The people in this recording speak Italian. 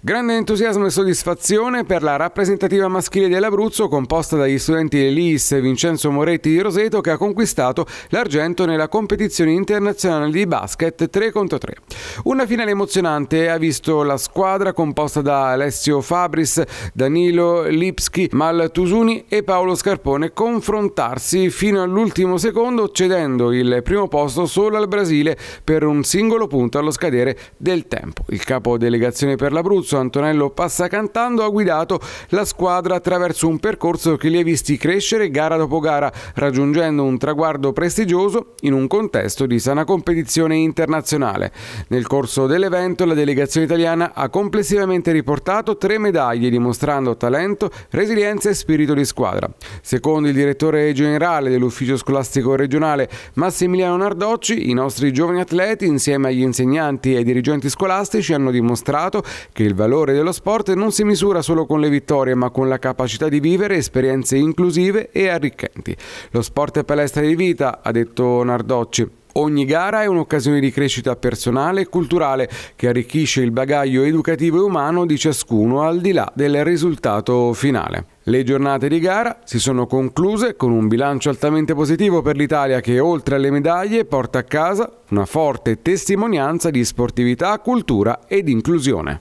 Grande entusiasmo e soddisfazione per la rappresentativa maschile dell'Abruzzo composta dagli studenti dell'IS e Vincenzo Moretti di Roseto che ha conquistato l'argento nella competizione internazionale di basket 3 contro 3. Una finale emozionante ha visto la squadra composta da Alessio Fabris, Danilo Lipski, Mal Tusuni e Paolo Scarpone confrontarsi fino all'ultimo secondo cedendo il primo posto solo al Brasile per un singolo punto allo scadere del tempo. Il capo delegazione per l'Abruzzo Abruzzo Antonello Passacantando ha guidato la squadra attraverso un percorso che li ha visti crescere gara dopo gara, raggiungendo un traguardo prestigioso in un contesto di sana competizione internazionale. Nel corso dell'evento la delegazione italiana ha complessivamente riportato tre medaglie dimostrando talento, resilienza e spirito di squadra. Secondo il direttore generale dell'ufficio scolastico regionale Massimiliano Nardocci, i nostri giovani atleti insieme agli insegnanti e ai dirigenti scolastici hanno dimostrato che il valore dello sport non si misura solo con le vittorie, ma con la capacità di vivere esperienze inclusive e arricchenti. Lo sport è palestra di vita, ha detto Nardocci. Ogni gara è un'occasione di crescita personale e culturale che arricchisce il bagaglio educativo e umano di ciascuno al di là del risultato finale. Le giornate di gara si sono concluse con un bilancio altamente positivo per l'Italia che oltre alle medaglie porta a casa una forte testimonianza di sportività, cultura ed inclusione.